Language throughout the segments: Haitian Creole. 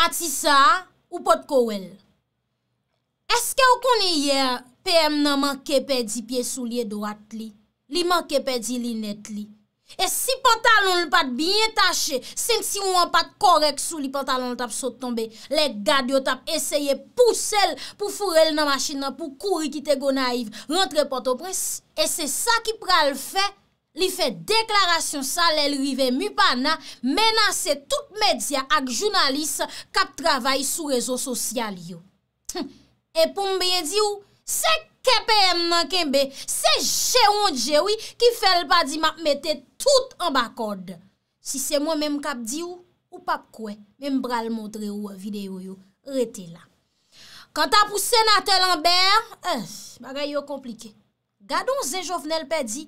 Matisa ou pot kowel? Eske ou konye yer, PM nan manke pe di pie sou liye dorat li? Li manke pe di li net li? E si pantalon li pat binye tache, senti ou an pat korek sou li pantalon li tap sot tombe, le gadyo tap eseye pou sel, pou furel nan masina, pou kouri kite gonaiv, rentre pot opres, e se sa ki pral fe, Li fè deklarasyon sa lèl rive mupana menase tout medya ak jounalise kap travay sou rezo sosyal yo. E pou mbeye di ou, se kepe m nan kenbe, se jè ou jè ou ki fèl pa di map mette tout an bakod. Si se mwen mèm kap di ou, ou pap kwen, mèm bral montre yo videyo yo, rete la. Kant ap ou senatèl an bèr, eh, bagay yo komplike. Gadon zè jovnel pe di...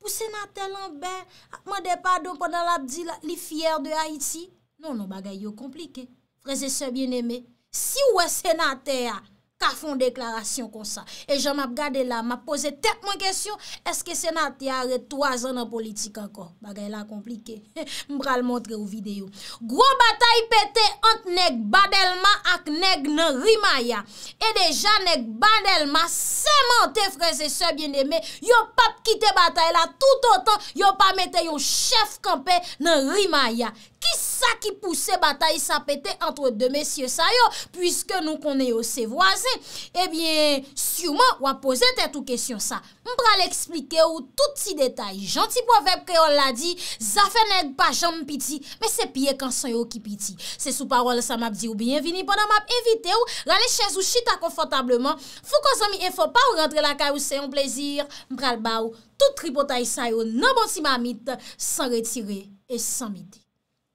Pou senate lan ben, akman depa don pendant la di la, li fiyer de Haiti? Non, non, bagay yo komplike. Prese se bien eme, si ou wè senate a, ka fon deklarasyon kon sa, e jan map gade la, map pose tep mwen kesyon, eske senate a re toazan an politik ankon? Bagay la komplike. Mbra l montre ou videyo. Gro batay pete! Nèk Badelma ak nèk nan Rima ya E deja nèk Badelma seman te frese sebyen deme Yo pap kite batay la tout o tan Yo pa mette yon chef kampe nan Rima ya Ki sa ki pousse bata yi sa pete antre de mesye sayo pwiske nou konen yo se voazen? Ebyen, siouman wap pose tetou kesyon sa. Mpral explike ou tout ti detay. Janti povep kreol la di, zafen ed pa jan mpiti, me se pye kan sayo ki piti. Se sou parol sa map di ou bienvini, bonan map evite ou rale chèz ou chita konfotableman. Fou konzomi e fò pa ou rentre la kaj ou se yon plezir. Mpral bau, tout tripotay sayo nan boti mamit san retire et san midi.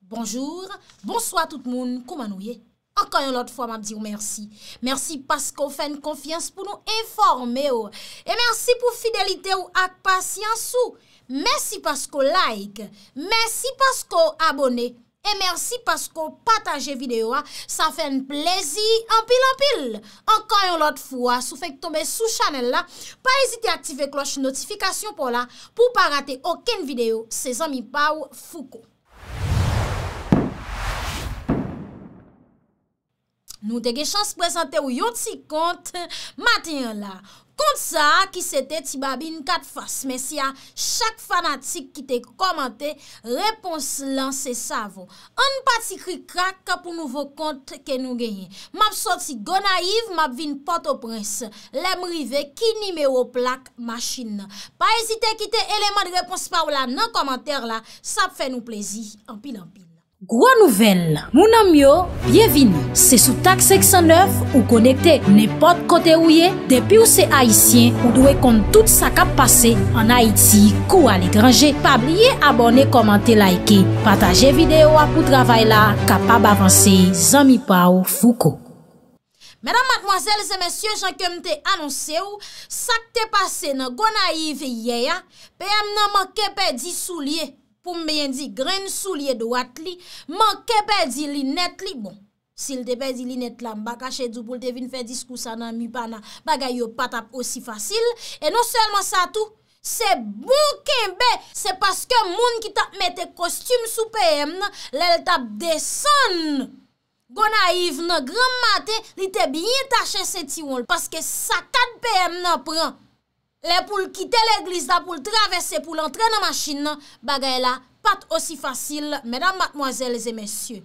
Bonjour, bonsoit tout moun, kouman ou ye? Ankan yon lot fwa m ap di ou mersi. Mersi paskou fè n konfians pou nou informe ou. E mersi pou fidelite ou ak pasi ansou. Mersi paskou like, mersi paskou abone. E mersi paskou pataje video a. Sa fè n plezi anpil anpil. Ankan yon lot fwa, sou fèk tombe sou chanel la. Pa ezite aktive kloche notifikasyon pou la. Pou pa rate oken video, se zami pa ou fuko. Nou te gen chans prezante ou yon ti kont, maten yon la. Kont sa ki se te ti babin kat fas. Mes ya chak fanatik ki te komante, repons lan se sa vo. An pati kri krak ka pou nouvo kont ke nou genyen. Map soti go naiv, map vin poto prens. Lem rive ki nime ou plak maschin nan. Pa esite ki te eleman repons pa ou la nan komante la. Sa pe fe nou plezi. Ampi, ampi. Gwa nouvel, mounan myo, byevini, se sou tak 609 ou konekte nepot kote ou ye, depi ou se Haitien ou dwe kont tout sak ap pase an Haiti kou al e grange, pa blye abone, komante, laike, pataje videyo ap ou travay la, kap ap avanse, zami pa ou fouko. Mèdam matmoazèl, zè mèsyè, jan ke mte anonse ou, sak te pase nan gwa naive ye ya, pe yam nan manke pe disou liye. pou mbe yen di gren sou liye do at li, man kepe di li net li bon. Sil tepe di li net la, mba kache djou pou lte vin fe diskousa nan mipana, bagay yo patap osi fasil. E non selman sa tou, se bou kenbe, se paske moun ki tap mette kostyum sou peyem nan, lel tap deson. Gona yiv nan, granmate, li tebi yin tache se tiwol, paske sa kat peyem nan pran. Lè pou l'kite l'eglise la pou l'travesse pou l'entre nan masjin nan, bagay la pat osi fasil, mèdam batmwazèl zè mèsyon.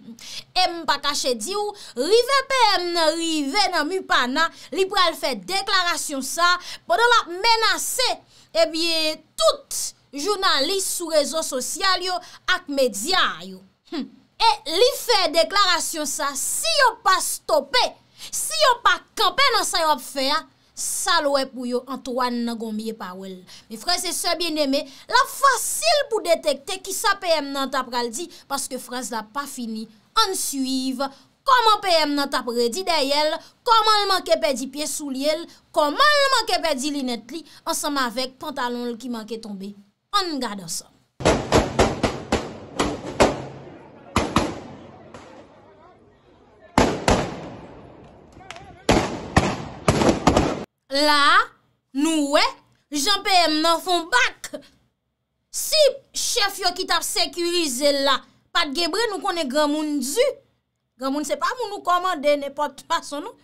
E mpa kache di ou, rive pèm nan rive nan mupana, li pral fè deklarasyon sa, podan la menase, e eh bie, tout jounanlis sou rezo sosyal yo ak medyay yo. E li fè deklarasyon sa, si yo pa stopè, si yo pa kampè nan sayop fè ya, Salwe pou yo antoan nan gomye pawel. Mi franse se bien eme, la fasil pou detekte ki sa PM nan tapral di, paske franse la pa fini. An suyiv, koman PM nan tapre di deyel, koman lmanke pe di piye sou liel, koman lmanke pe di li netli, ansama vek pantalon lki manke tombe. An gada sa. La, nou we, jan P.M. nan fon bak. Si chef yo ki tap sekurize la, pat gebre nou konen gamoun zyu. Gamoun se pa moun nou komande nepot pason nou.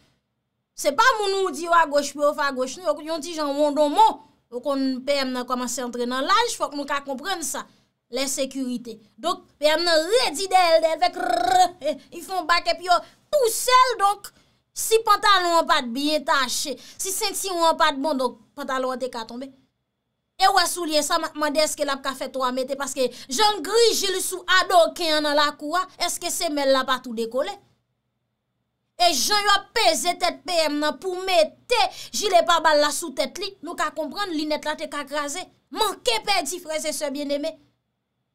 Se pa moun nou di yo a goch pe yo fa goch nou, yo yon ti jan wondon mo. Yo kon P.M. nan komanse entre nan laj, fok nou ka kompren sa. Le sekurite. Dok P.M. nan re di de el de, fek re, eh, eh, yon fon bak e pi yo pou sel donk. Si pantalon an pat biye tache, si senti an pat bon, donk pantalon an te ka tombe. Ewa sou liye sa, mande eske la pa ka fe to a mette, paske jen gri jil sou ador ki an an la kouwa, eske se mel la pa tou dekole. E jen yo pe zetet pe em nan pou mette, jile pa bal la sou tet li, nou ka kompran, linet la te ka kaze, manke pe di freze se bieneme.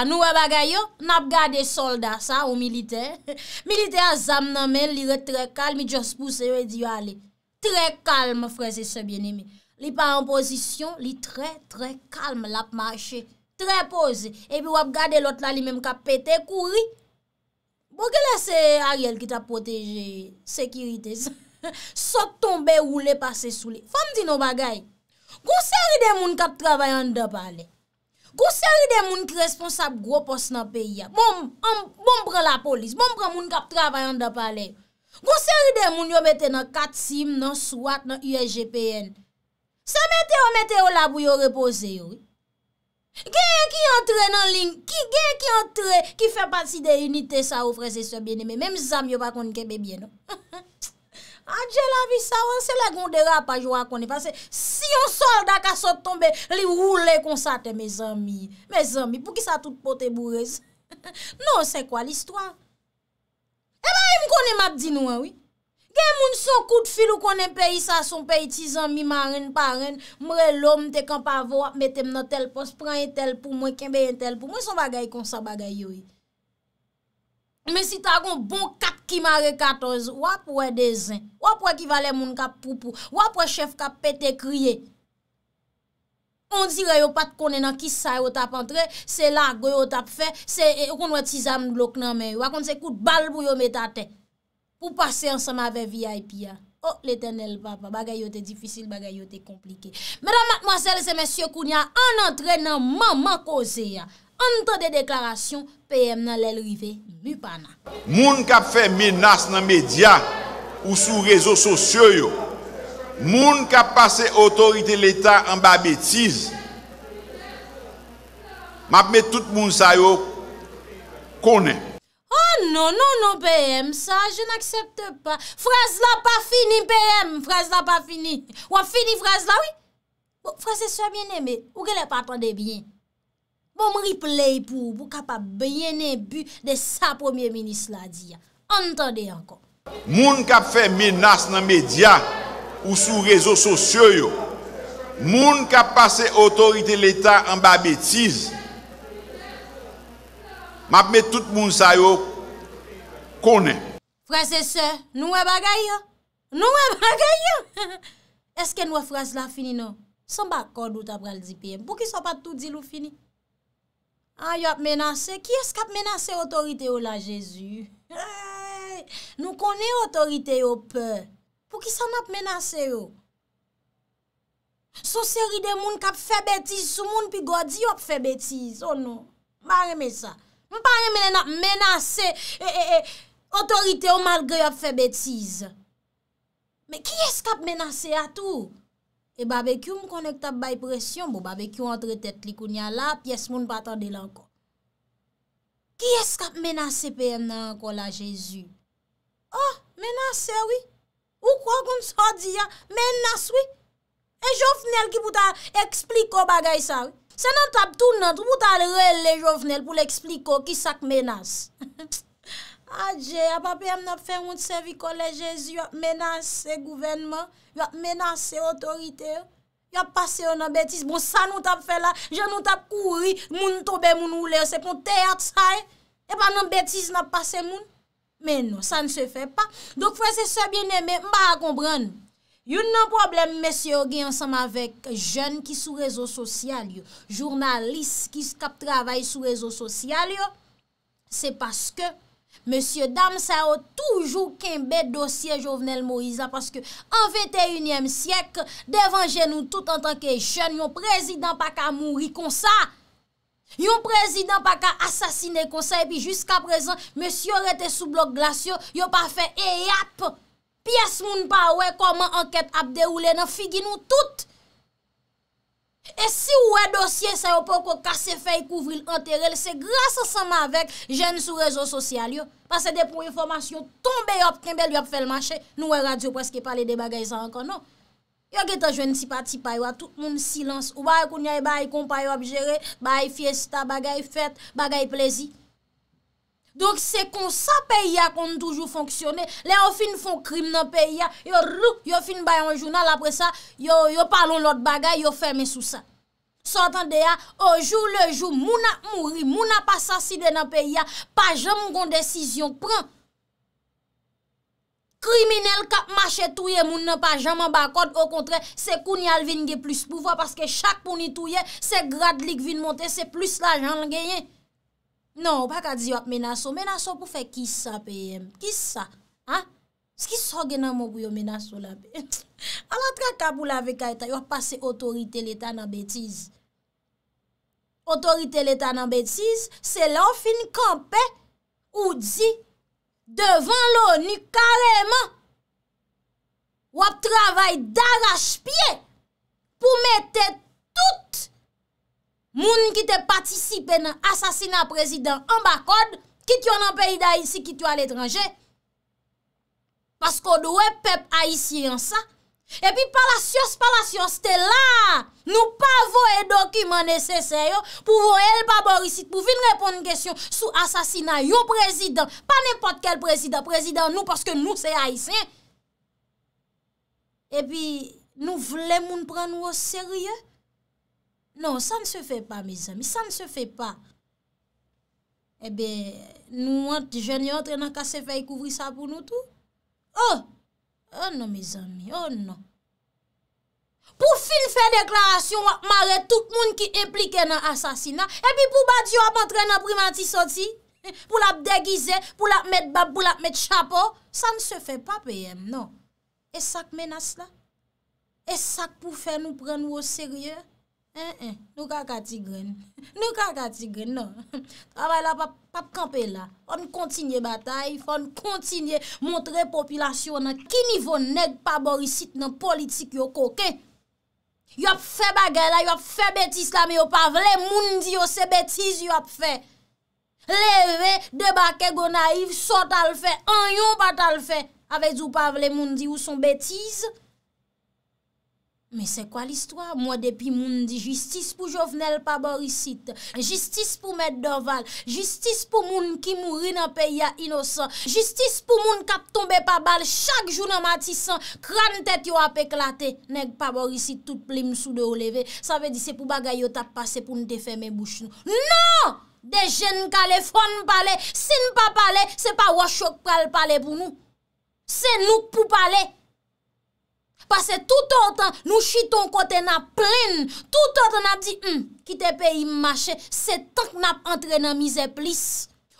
Nou wè bagay yo, nap gade soldat sa ou milite Milite a zam nan men, li re tre kalm, i jospouse yo e di wale Tre kalm freze se bien eme Li pa en posisyon, li tre tre kalm lap mache Tre pose, epi wap gade lot la li mem kap pete kouri Bo ge la se Ariel ki ta proteje, sekirite Sot tombe ou le pase soule Fem ti nou bagay Gou seri de moun kap travay an do pale Gou seri de moun ki responsap gwo pos nan peyi ya. Bon, bon pren la polis. Bon pren moun kap travayan da pale. Gou seri de moun yo mette nan katsim, nan swat, nan USGPN. Se mette yo, mette yo, la bou yo repose yo. Genye ki entre nan ling. Genye ki entre, ki fe patsi de unité sa ou frese se biene. Mem zami yo bakon kebe bieno. Non? Adje la vi sa wan, se la goun de rap a jwa koni. Si yon solda ka sot tombe, li roule konsate, me zami. Me zami, pou ki sa tout pote bourre. Non, sen kwa l'histoire? E ba yon koni mat di nouan, oui. Gen moun son kout filou koni peyi sa, son peyi ti zami, ma ren, pa ren. Mre lom te kampavo, ap metem nan tel pos, pran en tel pou, mwen kembe en tel pou. Mwen son bagay konsa bagay yoyi. Men si ta kon bon kat ki mare 14, wap wè dezen, wap wè ki vale moun kap poupou, wap wè chef kap pète kriye. Moun dire yo pat konen an ki sa yo tap antre, se la go yo tap fe, se yo kon wè tizam blok nan mè, wakon se kout bal bou yo metate. Pou pase ansama ve VIP ya. O, oh, l'eternel papa, bagay yo te difisil, bagay yo te komplike. Mèdam matmòsel se mèsyo koun ya, an antre nan man man koze ya. Antre de deklarasyon, PM nan lèl rive bupana. Moun kap fè menas nan media ou sou rezo sosyo yo, moun kap pase otorite l'Etat an ba betiz, map me tout moun sayo konen. Oh non, non, non, PM, sa, je n'aksepte pa. Fraze la pa fini, PM, fraze la pa fini. Ou a fini fraze la, oui. Fraze se fè bien aimé, ou gè lè pa pandè bien. pou bon, mripley pou, pou kap ap benye nebu de sa premier minis la diya. Entende ankon. Moun kap fe menas nan media ou sou rezo sosyo yo. Moun kap pase otorite l'Etat an ba betiz. Map me tout moun sayo konen. Fransese, nou e bagay yo? Nou e bagay yo? Eske nou e frans la fini nou? San ba kondou tabral dipey? Pou ki san pa tout di lou fini? A ah, yo ap menase, ki es ka ap menase otorite yo la, Jezu? Nou konen otorite yo pe, pou ki san ap menase yo? Son seri de moun kap fe betize sou moun pi gwa di yo ap fe betize, oh nou. Mpareme sa. Mpareme nen ap menase, e, e, e, otorite yo malgre yo ap fe betize. Me ki es ka ap menase a tou? E babekyo m konen k tap bay presyon, bo babekyo entre tèt li koun ya la, piyes moun patande lanko. Ki eskap menase pe en nan kola Jezu? Oh, menase, oui. Ou kwa kon sa di ya, menase, oui. E jovenel ki pouta ekspliko bagay sa, oui. Se nan tap tou nant, pouta rel le jovenel pou l'ekspliko ki sak menase. Adje, ap apèm nap fè moun servikole Jezi, yo ap menase gouvernement, yo ap menase otorite, yo ap pase yo nan betis Bon, sa nou tap fè la, je nou tap kouri, moun tobe moun oule, sep moun teyat say, ep e ap nan betis nan pase moun, menon sa nse fè pa, donk fwese se bien eme, mba akombran Yon nan problem, mesye yo gen ansam avèk jen ki sou rezo sosyal yo, jounalis ki skap travay sou rezo sosyal yo se paske Monsie dam sa yo toujou kenbe dosye jovenel Moisa Paske an 21e syek devanje nou tout an tanke chen Yon prezident pa ka mounri konsa Yon prezident pa ka asasine konsa Epi jiska prezant monsie yo rete sou blok glasyon Yo pa fe eyap piyes moun pa we Koman anket ap de oule nan figi nou tout E si ou e dosye se yo pou kou kase fey kouvri l'antere, lese glas asama avek jen sou rezo sosyal yo. Pase depo informasyon, tombe yop, tembel yop fel mache, nou e radyo pweske pale de bagay zanko no. Yo geto jwen si pati paywa, tout moun silans. Ou baye kou nyay e baye kom paye wap jere, baye fye suta, bagay fet, bagay plezi. Donk se kon sa peya kon toujou fonksyone, le ou fin fon krim nan peya, yo rou, yo fin bayan ou jounal apre sa, yo palon lout bagay, yo ferme sou sa. Sotan deya, ou joun le joun, moun a mouri, moun a pa saside nan peya, pa jaman kon desisyon, pren. Kriminel kap mache touye moun nan pa jaman bakot, ou kontre, se koun yalvin gen plus poufwa, paske chak pou ni touye, se gradlik vin monte, se plus la janl genyen. Non, ou pa ka di wap menaso, menaso pou fe kisa peyem. Kisa, ha? Ski so genan mou kuyo menaso la peyem. An la trakab ou la vekaita, yon pase otorite leta nan betiz. Otorite leta nan betiz, se la ou fin kampè, ou di, devan lò, ni kareman, wap travay daraj piye, pou mette tout, Moun ki te patisipe nan asasina prezident an bakod, kit yon an peyi da isi, kit yon an letranje. Pas kon do we pep a isi yon sa. E pi palasyos, palasyos, te la. Nou pa vo e dokumen nese seyo, pou vo el babor isi, pou vin repon ngesyon, sou asasina yon prezident, pa nepot kel prezident, prezident nou, paske nou se a isi. E pi nou vle moun pran wos seryek, Non, sa ne se fe pa, me zami, sa ne se fe pa. Ebe, eh nou an, jenye an tre nan kase fe yi kouvri sa pou nou tou. Oh, oh non, me zami, oh non. Pou fin fe deklarasyon wak mare, tout moun ki implike nan asasina, ebi pou badyo ap entre nan primanti soti, pou la degize, pou la met bab, pou la met chapo, sa ne se fe pa peyem, non. E sak menas la? E sak pou fe nou pren nou o seryeur? Eh, eh, nou ka katigren, nou ka katigren nan, travay la pat kampe la, on kontinye bataif, on kontinye montre popilasyon nan ki nivou neg paborisit nan politik yo koke. Yop fe bagay la, yop fe betis la, mi yo pavle moun di yo se betis yop fe. Leve, debake go naif, son tal fe, an yon patal fe, ave di yo pavle moun di yo son betis. Men se kwa l'istwa? Mwen depi moun di justice pou jovnel pa borisit. Justice pou meddoval. Justice pou moun ki mouri nan peya inosan. Justice pou moun kap tombe pa bal. Chak jou nan matisan. Kran tet yo ap eklate. Neg pa borisit tout plim sou de oleve. Sa ve di se pou bagay yo tap pase pou nou defeme bouch nou. Non! De jen kalé fon palé. Se nou pa palé, se pa wachok pral palé pou nou. Se nou pou palé. Se nou pa palé. Pase tout an tan nou chiton kote na plen, tout an tan na di, hm, Kite pe imache, se tank nap antre nan mize plis.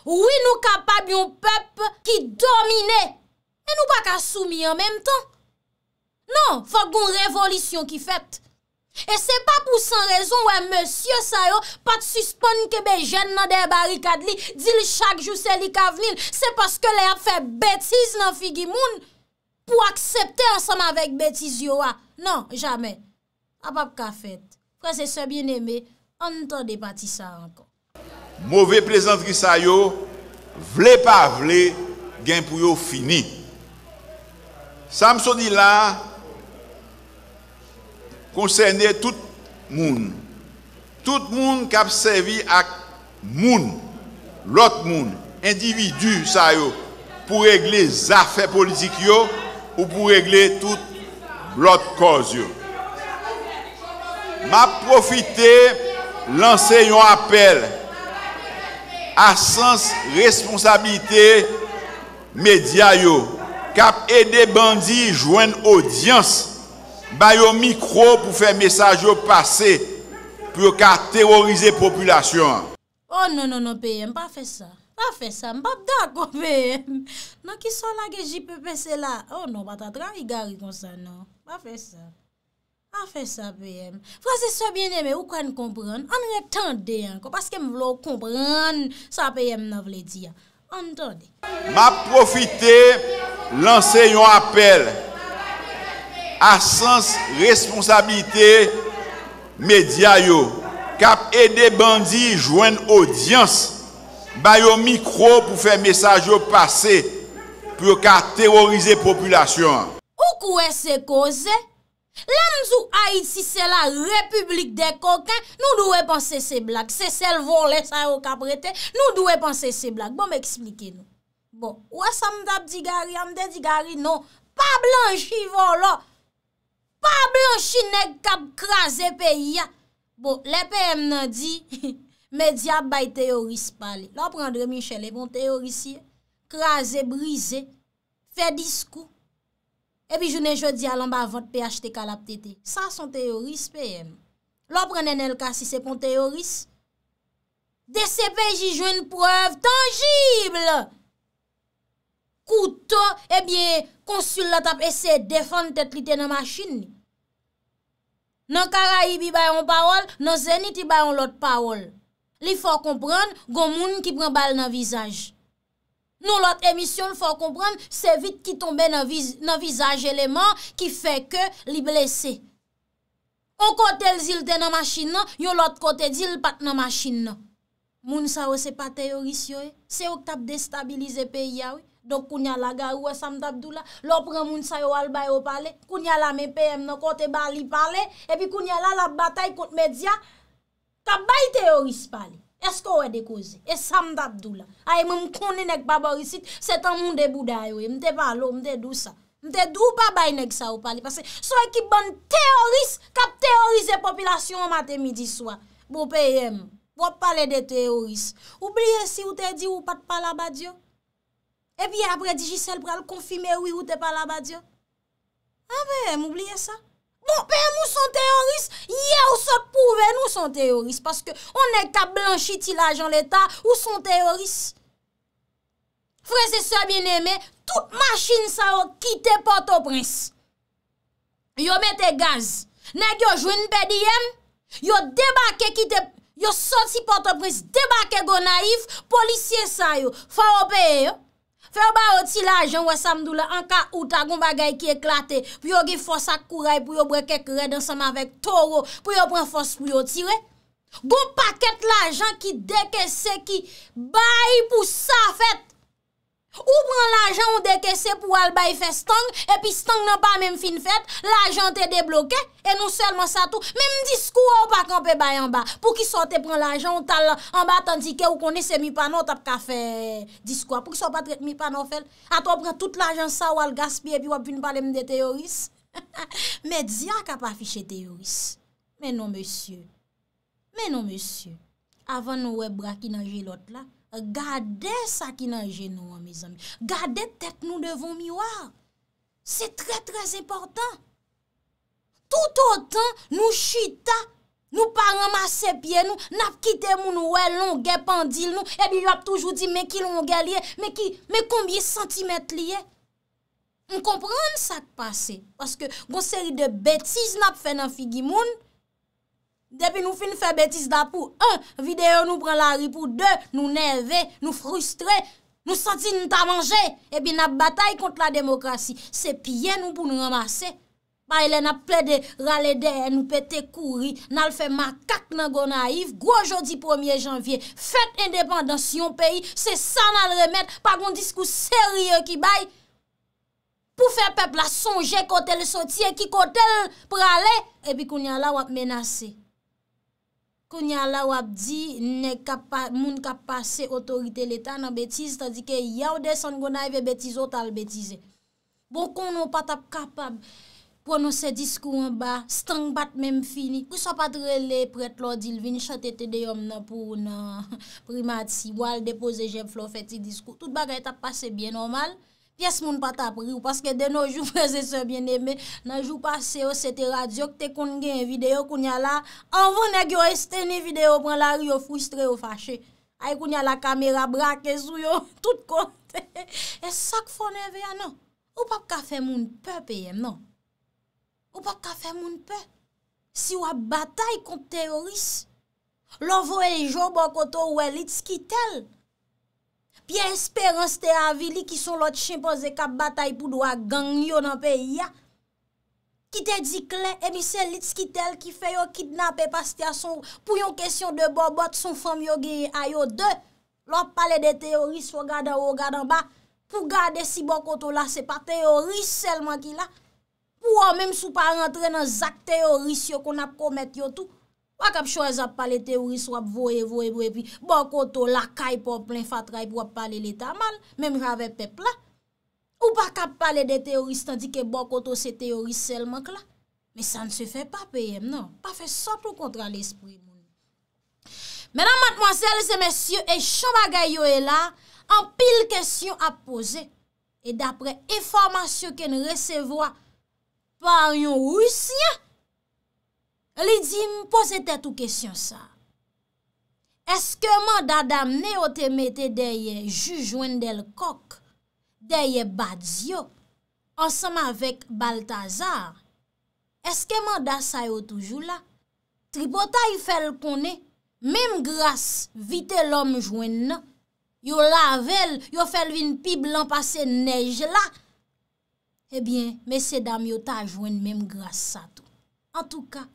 Ouwi nou kapab yon pep ki domine, E nou pa ka soumi an menm tan. Nan, fok goun revolisyon ki fèpt. E se pa pou san rezon, wè, monsye sayo, Pat suspon kebe jen nan de barikad li, Dil chak jou se li kavnin, Se paske le ap fè betiz nan figi moun, pou aksepte ansan avèk betis yo a. Nan, jamè. A pap ka fèt. Kwa se se bien emè, an ton depati sa ankon. Mouve plezantri sa yo, vle pa vle, gen pou yo fini. Samsoni la, konsenè tout moun. Tout moun kap sevi ak moun. Lot moun. Individu sa yo, pou regle zafè politik yo, ou pour régler toute l'autre cause. M'a profité lancer un appel à sens responsabilité média yo cap aider bandits joindre audience ba un micro pour faire message passer pour terroriser population. Oh non non non, pas fait ça. Ma fe sa, mbap da konpeyem. Nan ki son la geji pepe se la. Oh non, batatran yi gari kon sa nan. Ma fe sa. Ma fe sa peyem. Frase sa bieneme ou kon kompran. An re tende anko. Paske m vlo kompran sa peyem nan vle di ya. An tende. Ma profite lansen yon apel. A sens responsabilite medya yo. Kap e de bandi jwen odians. Bayo mikro pou fè mesaj yo pase, pou ka terorize populasyon. Ou kouè se koze? Lamzou Haiti, se la republik de kokan, nou dwe panse se blak. Se sel vole, sa yo kaprete, nou dwe panse se blak. Bon, mèk smike nou. Bon, wè sam dab digari, amde digari, non. Pa blanchi volo. Pa blanchi nek kap kraze pe ya. Bon, lèpe mnen di... Medya bay teoris pali. Lò prendre Michel e bon teoris ye. Kraze, brize, fe diskou. Ebi jounen jodi alan ba vod pe achete kalap tete. San son teoris peyem. Lò prenen elka si se pon teoris. Dese pey jijou en preuve tangible. Kouto, ebi eh konsul la tap ese defon tet li tena machin. Non kara ibi bayon parol, non zeni ti bayon lot parol. Li fò kompran gò moun ki pran bal nan vizaj. Nou lòt emisyon fò kompran se vit ki tombe nan vizaj eleman ki fè ke li blese. O kote zil te nan masjin nan, yon lòt kote zil pat nan masjin nan. Moun sa wè se patè yor isyo, eh? se wè k tap destabilize pe ya wè. Dok koun ya la garou wè sam dabdou la, lò pran moun sa wè al bayo pale, koun ya la me pe em nan kote bali pale, epi koun ya la la batay kont media, Ka bay teoris pali, esko ou e dekoze? E sa mdat dou la? Ay e mwen koninek pa borisit, setan mwende boudaywe. Mte valo, mte dou sa. Mte dou ou pa baynek sa ou pali? Pase sou e ki ban teoris, ka teorise popilasyon ou mate midi swa. Bo peye mwen, wop pale de teoris. Oublie si ou te di ou pat pala badyo. E pi apre di jisel pral konfime ou te pala badyo. A ve mwen oublie sa. Don pey mou son teoris, ye ou sot pou ven ou son teoris. Paske on ne ka blanchi ti la jan l'Etat ou son teoris. Frese se bieneme, tout machine sa ou kite Port-au-Prince. Yo mette gaz, nek yo joun pedi yen, yo debake kite, yo sot si Port-au-Prince, debake go naif, policye sa yo, fa ou peye yo. Fè ou ba oti l'ajan wè samdou lè, anka ou ta goun bagay ki eklate, pou yo gif fòs ak kou ray pou yo bre kek red ansama vek toro, pou yo pren fòs pou yo tire. Goun paket l'ajan ki deke se ki bayi pou sa fèt. Ou pran l'ajan ou dekesè pou al bay fè stang, epi stang nan pa mèm fin fèt, l'ajan te deblokè, e nou selman sa tou, mèm disko ou pa kèmpe bay anba, pou ki so te pran l'ajan ou tal anba, tandike ou konè se mi panot ap ka fè disko, pou ki so pa tret mi panot fèl, ato pran tout l'ajan sa ou al gaspè, epi wap vin pale mèm de teoris. Mè diyan ka pa fichè teoris. Mè non, mè sè. Mè non, mè sè. Avan nou wè bra ki nan jelot la, Gade sa ki nan genou an, me zami. Gade tet nou devon miwa. Se tre tre seportan. Tout otan nou chita, nou paran ma sepye nou, nap kite moun nou e longe pandil nou, e bi yo ap toujou di me ki longe liye, me konbye sentimet liye. M kompran sa k'pase, paske gonseri de betiz nap fe nan figi moun, Depi nou fi nou fe betis da pou. Un, videyo nou pre la ripou. De, nou neve, nou frustre, nou santi nou ta manje. Epi nap batay kont la demokrasi. Se piye nou pou nou ramase. Baye le nap ple de rale de, nou pete kouri, nan l fe makak nan gona if. Gwo jodi 1er janvye, fet independansi yon peyi, se san nan remet, pa goun diskou serye ki baye. Pou fe pepla sonje kote le soti e ki kote le prale, epi koun yon la wap menase. Konya la wap di, moun kap pase otorite letan an betize, tadi ke yaw desan gwen avye betize otan al betize. Bon kon nou patap kapab pronose diskou an ba, stang bat menm fini. Kousa patre le pret lor dilvin, chate te deyom nan pou nan primati, wal depoze jeb flo feti diskou, tout bagay tap pase bien normal. Pyes moun pat apri ou paske den nou jou preze se bien eme, nan jou pase ou sete radyok te koun gen videyo koun yala anvou negyo este ni videyo pran la ri yo frustre yo fache, ay koun yala kamera brake sou yo, tout konte. E sak fon evi an nou, ou pa pa ka fe moun pe peye moun? Ou pa pa ka fe moun pe? Si wap batay kon teroris, lovo e jo bokoto ou elits ki tel. Pi yon esperans te avili ki son lot chimpon ze kap batay pou do a gang yo nan pe ya. Ki te di klen, e mi se lits ki tel ki fe yo kidnap e pas te a son pou yon kesyon de bo bot son fom yo ge a yo de. Lop pale de teoris wogada wogada ba. Pou gade si bon koto la, se pa teoris selman ki la. Pou an menm sou pa rentre nan zak teoris yo kon ap komet yo tou. wak ap chwez ap pale teoris wap voye, voye, voye, pi bon koto lakay pou plen fatray pou wap pale letaman, menm jave pepla, ou bak ap pale de teoris tandi ke bon koto se teoris selman kla, men sa nse fe pa peyem, nan, pa fe sop pou kontra l'espri moun. Menan matmwazel, se mensyo, e chan bagay yo e la, an pil kesyon ap pose, e dapre informasyon ke n resevoa par yon rousnya, Li di m pou se te tou kesyon sa. Eskeman da dam ne o te mete deye jujwen del kok, deye badzio, ansanman vek Baltazar, eskeman da sa yo toujou la, tripota yi fel konen, mem gras vite lom jwen nan, yo lavel, yo fel vin pi blan pase nej la, ebyen, eh me se dam yo ta jwen mem gras sa tou. En tou ka,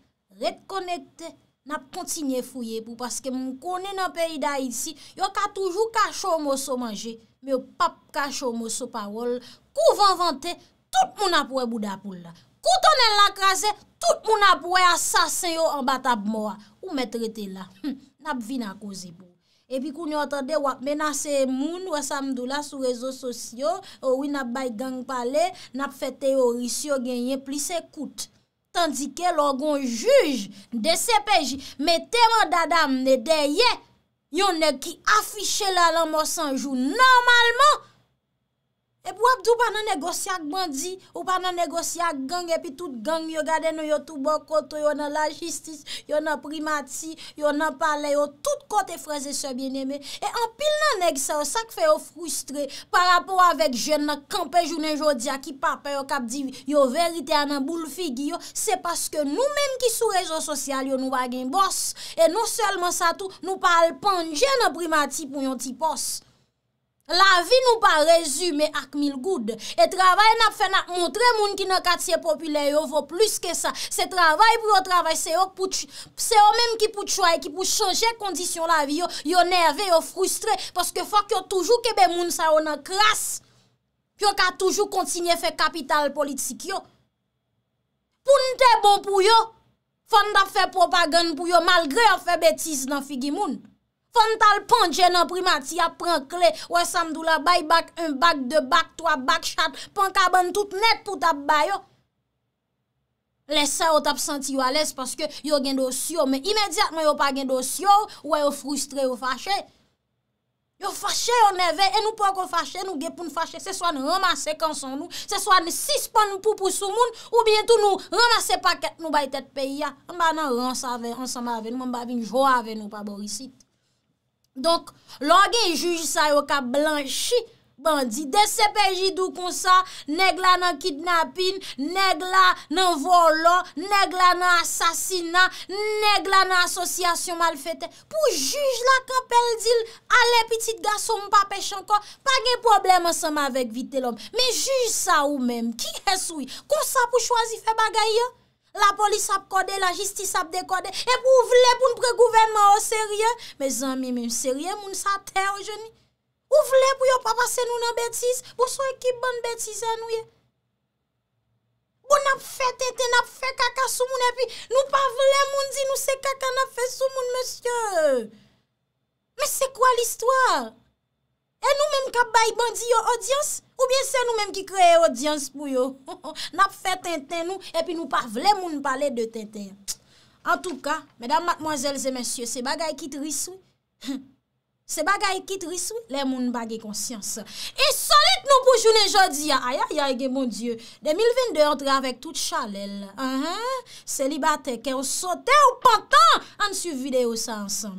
retkonekte, nap kontinye fouye pou, paske moun konen nan peyida iti, yo ka toujou kachou mou sou manje, me yo pap kachou mou sou parol, kou van vante, tout moun apwe boudapou la, kouton en lakrase, tout moun apwe asasen yo an batab mou, ou met rete la, nap vina kouzi pou. Epi kou nou atade, wap menase moun, wap samdou la sou rezo sosyo, ouwi nap bay gang pale, nap fete yo risyo genye, pli se kout. tandike logon juj de sepeji. Me teman dadam ne deye, yon ne ki afiche la lanmo sanjou normalman E pou apdou pa nan negosyak bandi, ou pa nan negosyak gang, epi tout gang yo gade nou yo tout bon koto, yo nan lajistis, yo nan primati, yo nan pale, yo tout kote fraze se bieneme. E an pil nan neg se yo sak fe yo frustre, pa rapo avek jen nan kampe jounen jodia ki pape yo kap di yo verite anan boule figi yo, se paske nou menm ki sou rezo sosyal yo nou bagen bos. E nou selman sa tou nou pal pan jen nan primati pou yon tipos. La vi nou pa rezume ak mil goud. E travay nan ap fè nan ap montre moun ki nan katye populè yo vò plus ke sa. Se travay pou yo travay se yo mèm ki pou chwae, ki pou chanje kondisyon la vi yo, yo nervè, yo frustrè. Paske fòk yo toujou kebe moun sa yo nan kras. Yo ka toujou kontinye fè kapital politik yo. Poun te bon pou yo, fònd ap fè propagand pou yo malgré yo fè betiz nan figi moun. Pan tal pan, jen an primati, ya pran kle, wè samdou la bay bak, un bak, de bak, twa bak, chat, pan kaban tout net pou tab bay yo. Lè sa yo tab santi yo alè, se paske yo gen do syo, men imèdiat nou yo pa gen do syo, wè yo frustre, yo fache. Yo fache yo neve, e nou pou ankon fache, nou gepoun fache, se swan remase kan son nou, se swan sispan pou pou sou moun, ou bientou nou remase paket nou bay tet peyi ya. An ba nan, an sa ven, an sa ma ven, an ba vin jo aven nou pa bor isi. Donk, lo gen juj sa yo ka blanchi bandi. De sepeji dou konsa, negla nan kidnapin, negla nan volo, negla nan asasina, negla nan asosyasyon mal fete. Po juj la kapel dil, ale pitit gaso mpa pechanko, pa gen problem an sema vek vite lom. Me juj sa ou men, ki es ou? Konsa pou chwazi fe bagay yo? la polis ap kode, la jistis ap dekode, ep ou vle pou nou pre-gouvenman ou se rie, me zanmi, me se rie, moun sa te o jeni. Ou vle pou yo papa se nou nan betis, pou sou ekip ban betis anouye. Bou nap fe tete, nap fe kaka sou moun, epi nou pa vle moun di nou se kaka nap fe sou moun, monsye. Me se kwa l'histoire? E nou menm kap bay bandi yo audyans? Ou bien se nou menm ki kreye audyans pou yo? Nap fe tenten nou, epi nou parv le moun pale de tenten. En tou ka, medan matmozelze mensyo, se bagay ki trisu, se bagay ki trisu, le moun bagye konsyans. E solit nou pou jounen jodi ya, aya ya yege bon dieu, de mil vinde de ordre avek tout chalel. A ha, se uh-huh. li bate ke ou sote ou pantan, an su videyo sa ansam.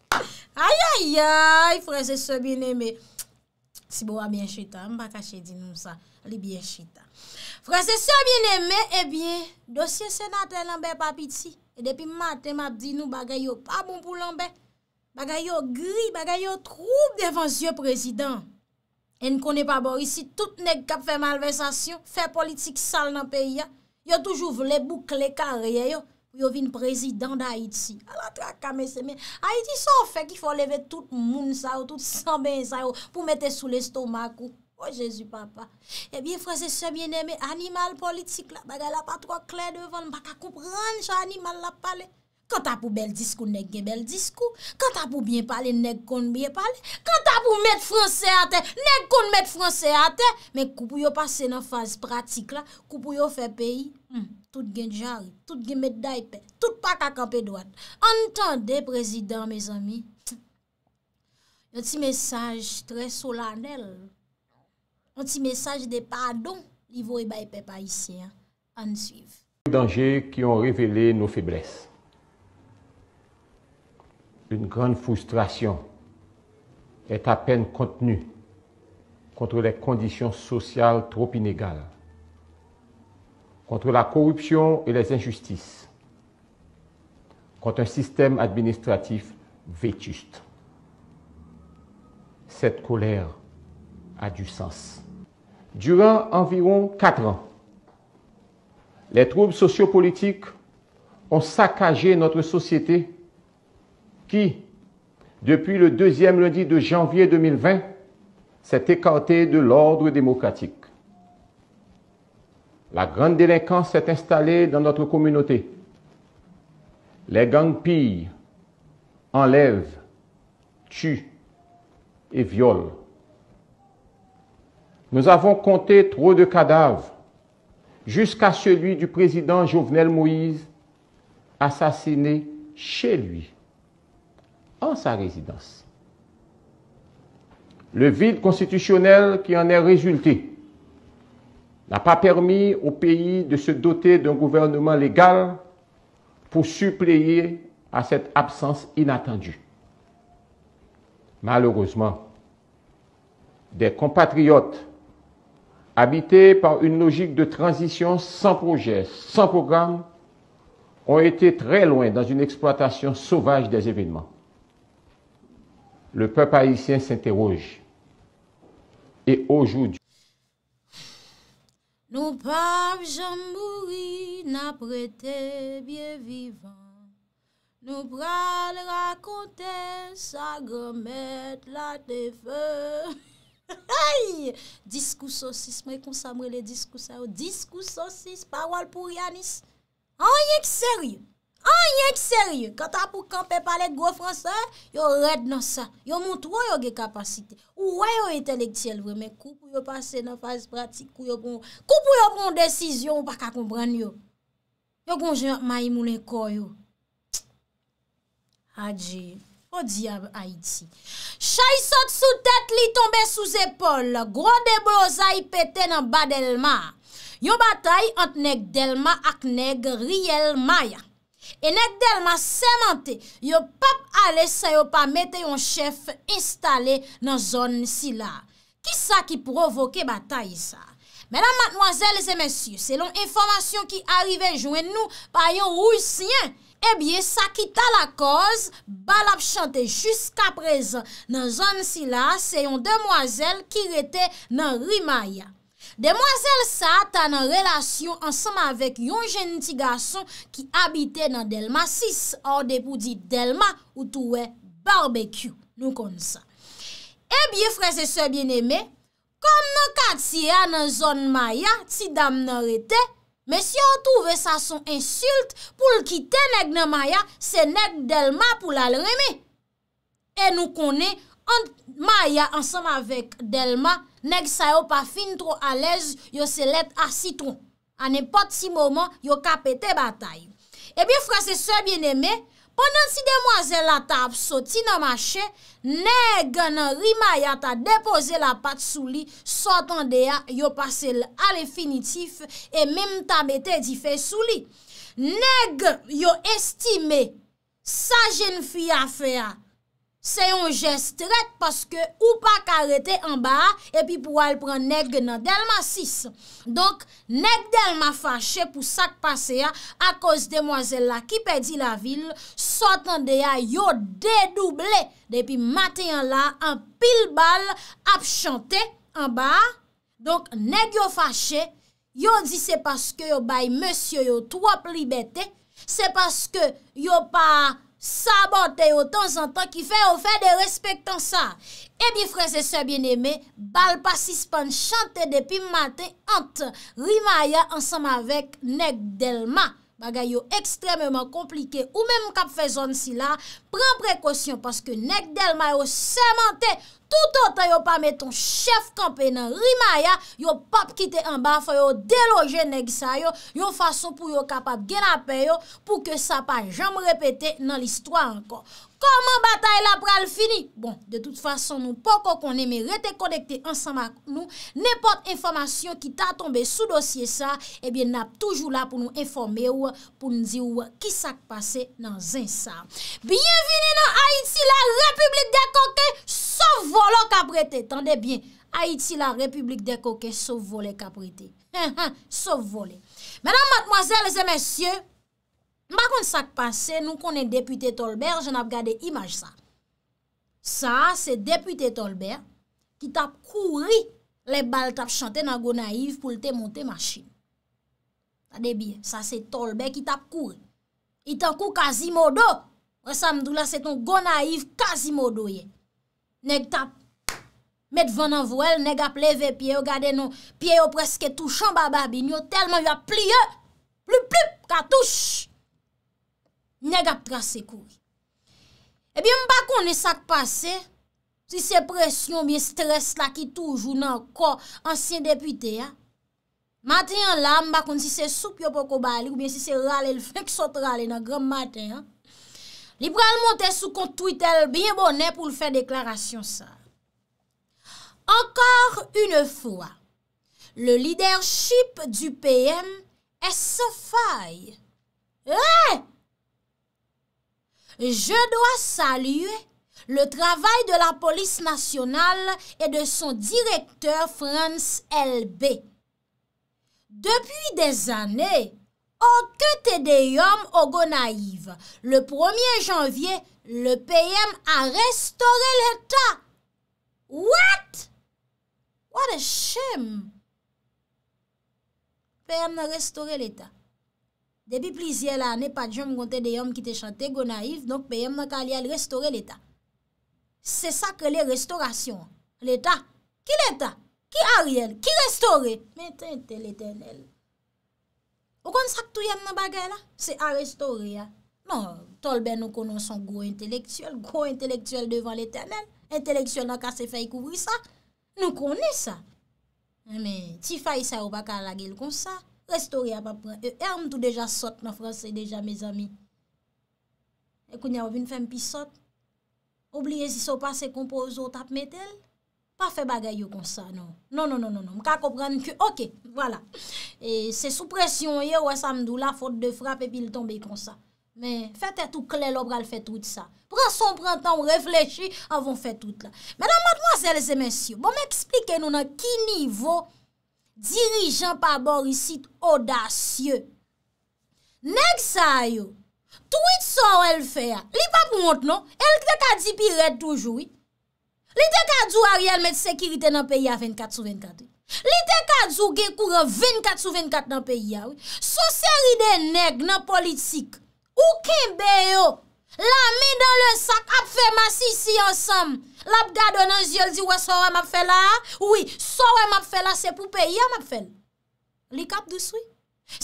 Ayayay, frese se bin eme, si bo eh bon bon, a bin chita, mba kache din nou sa, li bin chita. Frese se bin eme, ebyen, dosye senate nan be papiti, e depi maten map di nou bagay yo pa bon pou lan be, bagay yo gri, bagay yo troub defansi yo prezident. E n kone pa bor, isi tout neg kap fe malversasyon, fe politik sal nan peya, yo toujou vle boukle kareye yo. Yo vin prezidant da Haiti, ala tra kame semen. Haiti sa ou fek ifo leve tout moun sa ou, tout san ben sa ou, pou mette sou l'estomak ou. Oye oh, Jezu papa, ebiye eh fwese se bieneme, animal politik la, bagay la patwa klen devan, baka koup ranj animal la pale. Kantapou bel diskou, nek gen bel diskou. Kantapou bien pale, nek kon bien pale. Kantapou met franse ate, nek kon met franse ate. Men koupou yo pase nan faz pratik la, koupou yo fe peyi. Tout gen djan, tout gen med da epè, tout pa kakampe doan. Antande, prezident, mes ami. Un ti mesaj tre solanel. Un ti mesaj de pardon li vo e bay epè pa isi. An suiv. Danje ki yon revele nou febres. Un gran foustration et apen kontenu kontre le kondisyon sosyal trop inegal. contre la corruption et les injustices, contre un système administratif vétuste. Cette colère a du sens. Durant environ quatre ans, les troubles sociopolitiques ont saccagé notre société qui, depuis le deuxième lundi de janvier 2020, s'est écartée de l'ordre démocratique. La grande délinquance s'est installée dans notre communauté. Les gangs pillent, enlèvent, tuent et violent. Nous avons compté trop de cadavres, jusqu'à celui du président Jovenel Moïse, assassiné chez lui, en sa résidence. Le vide constitutionnel qui en est résulté n'a pas permis au pays de se doter d'un gouvernement légal pour suppléer à cette absence inattendue. Malheureusement, des compatriotes habités par une logique de transition sans projet, sans programme, ont été très loin dans une exploitation sauvage des événements. Le peuple haïtien s'interroge. Et aujourd'hui, Nou pav jambouri na prete bie vivan. Nou pral rakonte sa gromet la te fe. Ay! Disku sosis, mwen konsamwe le diskusa yo. Disku sosis, parwal pou Rianis. Ay ek seri! Anyek serye, kata pou kampe pale go franse, yo red nan sa. Yo moun tou yo ge kapasite. Ou wè yo intelektiyel vremen, kou pou yo pase nan faze pratik, kou pou yo pon desisyon wak a koumbran yo. Yo konje mayi mounen kou yo. Adje, o diyab a iti. Chay sot sou tet li tombe sou zepol, gro de blosa i pete nan badelma. Yo batay ant neg delma ak neg riyel maya. E net del ma semente, yo pap ale se yo pa mette yon chef installe nan zon si la. Ki sa ki provoke batay sa? Mèlan matmwazèl zè mèsyou, selon informasyon ki arrive jwen nou pa yon rousyen, e eh bie sa ki ta la koz, balap chante jysk aprezen nan zon si la se yon demwazèl ki rete nan rima ya. Demoiselle Sa ta nan relasyon ansema vek yon jenitigason ki abite nan Delma 6, or depou di Delma ou touwe Barbeque. Nou kon sa. Ebyou freze se bieneme, kom nou kat si ya nan zon Maya, ti dam nan rete, mes yon touwe sa son insult pou lkite nek nan Maya, se nek Delma pou lalreme. E nou kon nek. An maya ansanm avek delman, neg sa yo pa fin tro alez yo se let asitron. An e pot si moman yo kapete batay. E bi frase se bieneme, ponan si demwazel la tab soti nan mache, neg nan ri maya ta depoze la pat sou li, sotan deya yo pase al efinitif e mem ta mette di fe sou li. Neg yo estime sa jen fuy afea, Se yon jestrete paske ou pa karete an ba epi pou al pren neg nan delman sis. Donk, neg delman fache pou sak pase ya a koz demwazel la ki pedi la vil sotan de ya yo dedouble depi maten la an pil bal ap chante an ba. Donk, neg yo fache yo di se paske yo bay monsye yo twap libette se paske yo pa... sa bote yo tan san tan ki fe, ou fe de respek tan sa. Ebi franse se bien eme, bal pa sispan chante depi mante, ant rimaya ansam avek nek delma. Bagay yo ekstrememan komplike, ou menm kap fe zon si la, pren prekosyon, paske nek delma yo semente tout an tan yo pa met ton chef kampen nan Rimaya, yo pap kite an ba fwe yo deloje negisa yo, yo fason pou yo kapap gen apen yo, pou ke sa pa jam repete nan listwa ankon. Koman batay la pral fini? Bon, de tout fason nou, poko kon eme rete konekte ansanma nou, nepot informasyon ki ta tombe sou dosye sa, ebyen nap toujou la pou nou informe ou, pou nou di ou, ki sak pase nan zin sa. Bienveni nan Haiti, la Republik de Koke, so volo kaprete. Tande bien, Haiti, la Republik de Koke, so vole kaprete. Ha ha, so vole. Menan matmoazèl, zè mensyè, Mba kon sak panse, nou konen depute Tolbert, jen ap gade imaj sa. Sa, se depute Tolbert, ki tap kouri le bal tap chante nan go naiv pou lte monte machine. Sa debi, sa se Tolbert ki tap kouri. I takou kazi modo, resa mdou la se ton go naiv kazi modo ye. Nek tap met vanan voel, nek ap leve piye yo gade nou, piye yo preske touche an bababi. Nyo telman yo ap pliye, plup plup, katouche. Ne gap trase kouj. Ebyen eh mba konen sak pase, si se presyon, biye stres la ki toujou nan ko ansyen depite ya. Maten an la mba konen si se soup yo poko bali ou biye si se rale l fèk sot rale nan gran maten ya. Libral montè sou kont tweet el biye bonè pou l fè deklarasyon sa. Ankor une fwa, le lidership du PM es se fay. La! Ah! je dois saluer le travail de la police nationale et de son directeur Franz LB. Depuis des années, aucun Tédéum au Gonaïve. Le 1er janvier, le PM a restauré l'État. What? What a shame! PM a restauré l'État. Depi plizye la, ne pa jom gonte de yom ki te chante go naif, donk pe yem nan kal yal restore l'Etat. Se sakre le restaurasyon, l'Etat. Ki l'Etat? Ki a riel? Ki restore? Me te ente l'Eternel. O kon sak tou yem nan bagay la? Se a restore ya. Non, tolbe nou konon son gro intelektuel, gro intelektuel devan l'Eternel, intelektuel nan kase faye kouvri sa, nou konen sa. Me ti faye sa ou baka la gel kon sa, Restorye ap ap pran. Eu erm tou deja sot nan franse deja, me zami. E kounye avin fem pi sot. Obliye si sou pase kompo zo tap metel. Pa fe bagay yo konsa, non. Non, non, non, non, non. Mka kopran kyo. Ok, wala. E se sou presyon yo, wesa mdou la, fote de frap epi l tombe y konsa. Men, fete tou kle lo bral fe tout sa. Pran son pran tan ou reflechi, avon fe tout la. Men, amat mwa, zèl zè men syo, bon men eksplike nou nan ki nivou Dirijan pa bor yisit odasyen. Neg sa yo. Tou yit sor el fe a. Li pap mwot non. El dek a di pi red toujou. Li dek a djou a riyan met sekirite nan peyi a 24 sou 24. Li dek a djou ge kouro 24 sou 24 nan peyi a. Sou seri de neg nan politik. Ou ken beyo. La mi dan le sak ap fe masi si ansam. La ap gado nan zyol di wè sorè map fe la? Oui, sorè map fe la se pou pe ya map fen. Li kap douswi?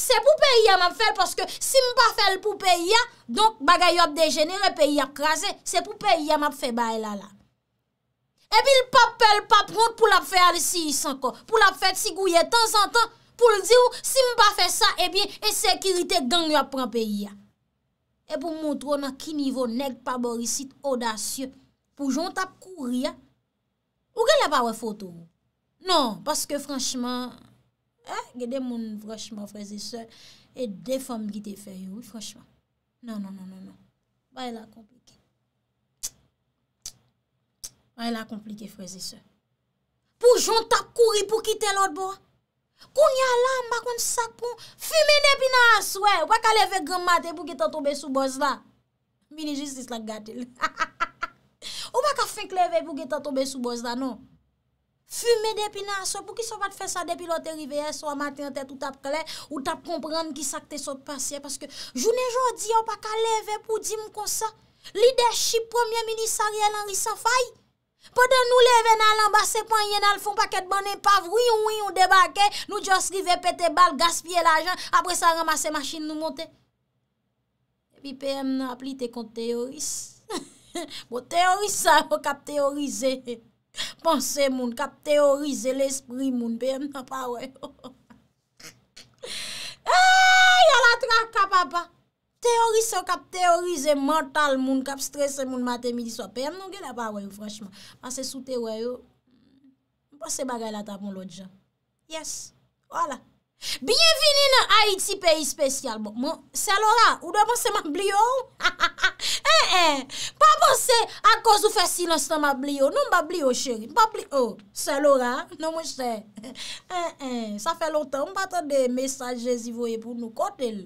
Se pou pe ya map fen, poske si mba fel pou pe ya, donk bagay yo ap dejenere pe ya krasen, se pou pe ya map fe baye la la. Ebi l pape l pa pront pou la fe al si yisanko, pou la fet si gouye tan zantan, pou l di ou si mba fe sa, ebien e sekirite gang yo ap pran pe ya. E pou moutrou nan ki nivou neg, paborisit, odasye, pou joun tap kouri ya. Ou gen la pa we foto wou? Non, paske franchman, eh, gen de moun franchman freze se, e de fom gite fe yon, franchman. Non, non, non, non, non, ba e la komplike. Ba e la komplike freze se. Pou joun tap kouri pou kite lout bo? Kou nyala, mba kon sakpon, fume depi nan aswe, ou pa ka leve granmate pou ki ta tobe soubos la. Minijis dis la gade. Ou pa ka fink leve pou ki ta tobe soubos la, non. Fume depi nan aswe pou ki sa vat fensa depi lote riveye, sa maten tet ou tap kle, ou tap komprenm ki sakte sot pasye. Paske jounen jodi ou pa ka leve pou di mkon sa, lideship premier ministarien nan risan faye. Poden nou leve nan l'ambase, ponye nan l'fon, paket ban e pav, wiyon wiyon debake, nou josri ve pete bal, gaspye l'ajan, apres sa ramase machine nou monte. Epi PM nan ap lite kon teoris. Bo teoris sa, kap teorize. Pense moun, kap teorize l'espri moun, PM nan pawe. Eyyy, ala traka papa. Teorise yo kap teorize mental moun kap strese moun mate midi so pen, nou gen la pa wè yo fransman. Pase sou te wè yo, mwen pase bagay la tap moun lot jan. Yes, wala. Bienveni nan Haiti, peyi spesyal. Mwen, bon, selora, ou dè mwase mwa blio? E, e, pa mwase akòz ou fè sinans tan mwa blio, nou mwa blio chéri, mwa blio. Oh, selora, nou mwen chè, e, e, sa fè lontan mwen patan de mesajè zivoye pou nou kote lè.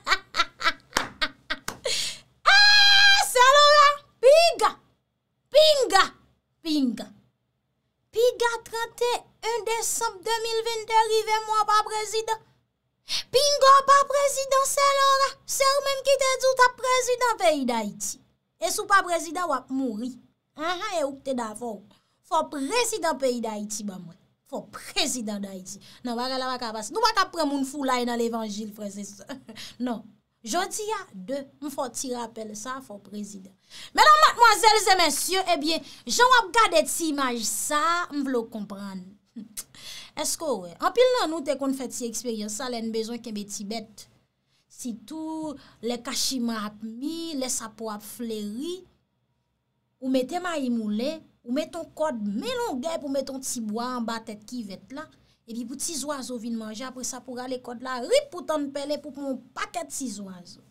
Pinga, pinga, pinga, pinga 31 Desembe 2020, rive mwa pa prezident. Pinga pa prezident, se lora, se ou menm ki te dout a prezident peyi da iti. E sou pa prezident wap mouri, anjan e ouk te davou. Fa prezident peyi da iti ba mwen, fa prezident da iti. Nan, wak ala wak a basi, nou wak a pre moun fulay nan levangil prezident. Non, jodi ya 2, mwen foti rappel sa fa prezident. Menon matmoazelze mensyo, ebyen, eh jan wap gade ti imaj sa, m vlo kompran. Esko we, anpil nan nou te kon fè ti eksperyans sa, lè n bezon kebe ti bet. Si tou, le kachima ap mi, le sapwa ap fleri, ou metè ma imoulè, ou metè ton kod melongè pou metè ton ti boan ba tèt ki vet la, ebyen pou ti zoazo vin manje apre sa pou gade le kod la, rip pou ton pelè pou pou mou pakè ti zoazo.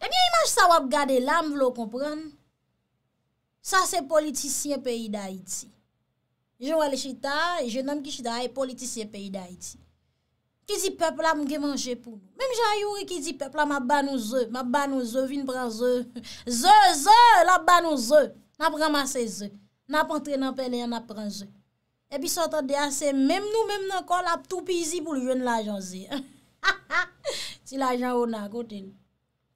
E eh mi a imaj sa wap gade la, m vlo kompran. Sa se politisyen peyi da iti. Je wale chita, je nam ki chita, ay politisyen peyi da iti. Ki di pepla m gen manje pou. Mem jan yuri ki di pepla, ma ban nou ze, ma ban nou ze, vin pran ze. Ze, ze, la ban nou ze. Na pran ma se ze. Na pran tre nan pele, na pran ze. E pi son tan de ase, mem nou, mem nan kol ap tou pizi pou lwen l'ajan ze. Ti l'ajan ou nan kote nou.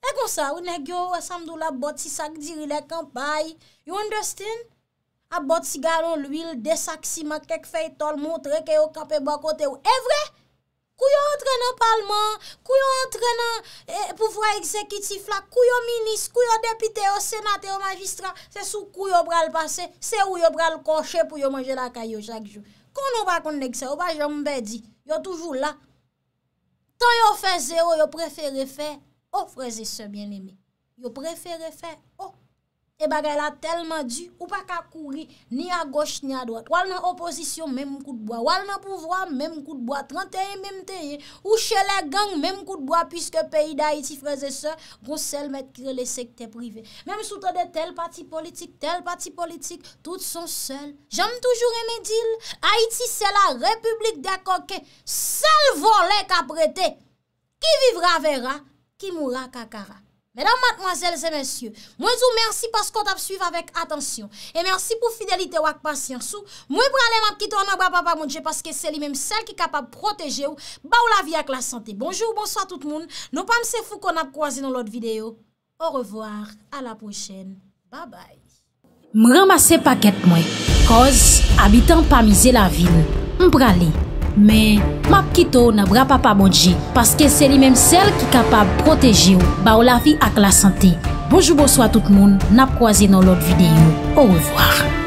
E kon sa, ou neg yo samdou la bot si sak diri le kampay, you understand? A bot si galon l'wil, desak si mak kek fey tol, montre ke yo kape bakote yo. E vre? Kou yo entrenan palman, kou yo entrenan e, pouvwa eksekitif la, kou yo minis, kou yo depite yo, senate yo, magistran, se sou kou yo bral pase, se ou yo bral koshe pou yo manje la kayo chak jou. Kon nou bakon neg se, ou bajan mbedi, yo toujou la. Tan yo feze ou yo prefere fe, O, oh, freze se, bien leme, yo prefere fe, o. E bagay la telman di, ou pa ka kouri, ni a goche, ni a doite. Wal nan oposisyon, menm kou de boye. Wal nan pouvwa, menm kou de boye. 31, menm teye. Ou che la gang, menm kou de boye, pwiske peyi da Haiti freze se, kon sel met kirele sekte prive. Mem sou tade tel pati politik, tel pati politik, tout son sel. Jame toujou reme dil, Haiti se la republik de akoke. Sel volen ka prete, ki vivra vera. ki mou la kakara. Mèdame, mademoiselles et messieurs, mwen zou mènsi paskot ap suiv avèk atensyon, et mènsi pou fidelite wak pasyansou, mwen bralè mwen kito anagwa pa pa mounje paske se li mèm sel ki kapab proteje ou, ba ou la vi ak la santè. Bonjour, bonsoit tout moun, non pa mse fou kon ap kouazi nan lot videyo. Au revoir, a la pochèn. Bye bye. Mwen ramase paket mwen, koz abitan pa mize la vil, mbralè. Men, map kito nan bra pa pa bodje, paske se li menm sel ki kapab proteji ou, ba ou la vi ak la sante. Bojou bojou a tout moun, nan ap kwa zi nan lot videyo. Ou revoar.